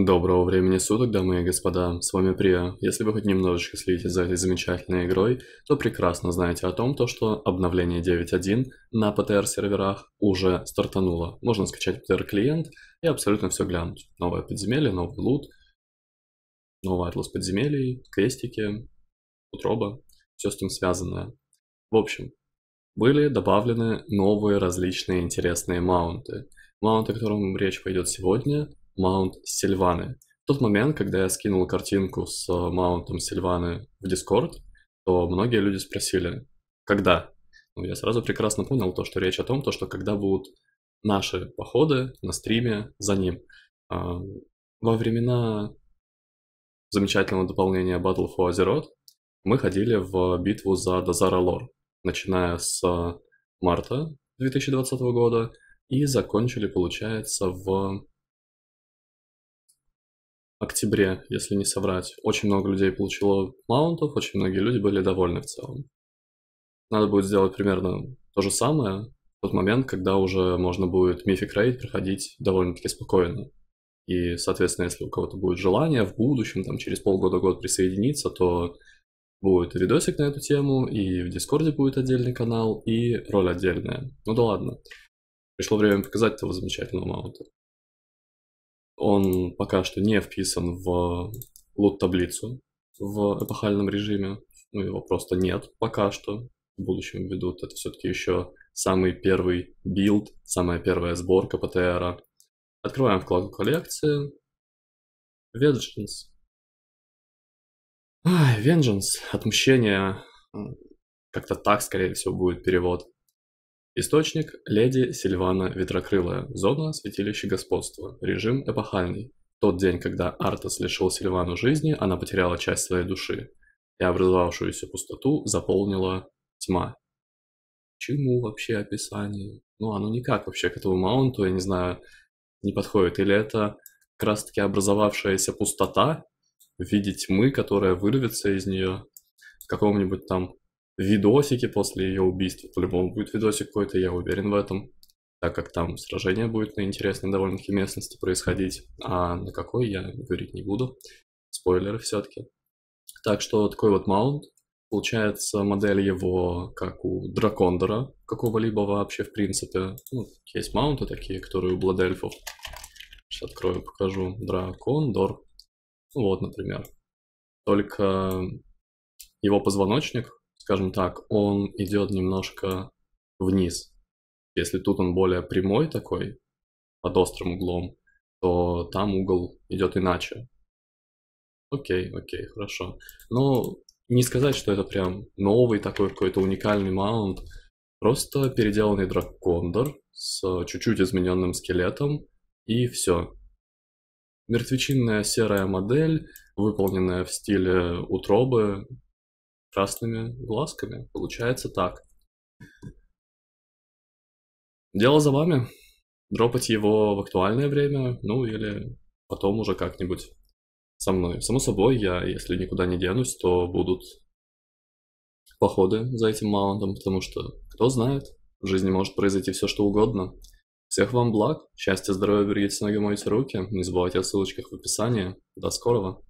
Доброго времени суток, дамы и господа, с вами Прия. Если вы хоть немножечко следите за этой замечательной игрой, то прекрасно знаете о том, то, что обновление 9.1 на ПТР-серверах уже стартануло. Можно скачать ПТР-клиент и абсолютно все глянуть. Новое подземелье, новый лут, новый атлас подземелий, крестики, утроба, все с этим связанное. В общем, были добавлены новые различные интересные маунты. Маунты, о котором речь пойдет сегодня, Маунт Сильваны. В тот момент, когда я скинул картинку с э, Маунтом Сильваны в Дискорд, то многие люди спросили, когда? Ну, я сразу прекрасно понял то, что речь о том, то, что когда будут наши походы на стриме за ним. А, во времена замечательного дополнения Battle for Azeroth мы ходили в битву за Дазара Лор, начиная с э, марта 2020 года и закончили, получается, в октябре, если не соврать, очень много людей получило маунтов, очень многие люди были довольны в целом. Надо будет сделать примерно то же самое в тот момент, когда уже можно будет мифик рейд проходить довольно-таки спокойно. И, соответственно, если у кого-то будет желание в будущем, там, через полгода-год присоединиться, то будет видосик на эту тему, и в Дискорде будет отдельный канал, и роль отдельная. Ну да ладно. Пришло время показать этого замечательного маунта. Он пока что не вписан в лут-таблицу в эпохальном режиме. Ну, его просто нет пока что. В будущем ведут это все-таки еще самый первый билд, самая первая сборка ПТР. Открываем вкладку коллекции. Vengeance. Ah, vengeance. Отмщение. Как-то так, скорее всего, будет перевод. Источник – леди Сильвана Ветрокрылая, зона святилища господства, режим эпохальный. Тот день, когда Артас лишил Сильвану жизни, она потеряла часть своей души, и образовавшуюся пустоту заполнила тьма. Чему вообще описание? Ну, оно никак вообще к этому маунту, я не знаю, не подходит. Или это как раз-таки образовавшаяся пустота в виде тьмы, которая вырвется из нее в каком-нибудь там видосики после ее убийства. По-любому будет видосик какой-то, я уверен в этом, так как там сражение будет на интересной довольно-таки местности происходить. А на какой я говорить не буду. Спойлеры все-таки. Так что такой вот маунт. Получается модель его как у Дракондора, какого-либо вообще в принципе. Ну, есть маунты такие, которые у Бладельфов. Сейчас открою, покажу. Дракондор. Вот, например. Только его позвоночник скажем так, он идет немножко вниз. Если тут он более прямой такой, под острым углом, то там угол идет иначе. Окей, окей, хорошо. Но не сказать, что это прям новый такой какой-то уникальный маунт. Просто переделанный дракондор с чуть-чуть измененным скелетом и все. Мертвечинная серая модель, выполненная в стиле утробы, красными глазками. Получается так. Дело за вами. Дропать его в актуальное время, ну или потом уже как-нибудь со мной. Само собой, я, если никуда не денусь, то будут походы за этим маунтом, потому что, кто знает, в жизни может произойти все, что угодно. Всех вам благ, счастья, здоровья, берегите ноги, мойте руки, не забывайте о ссылочках в описании. До скорого!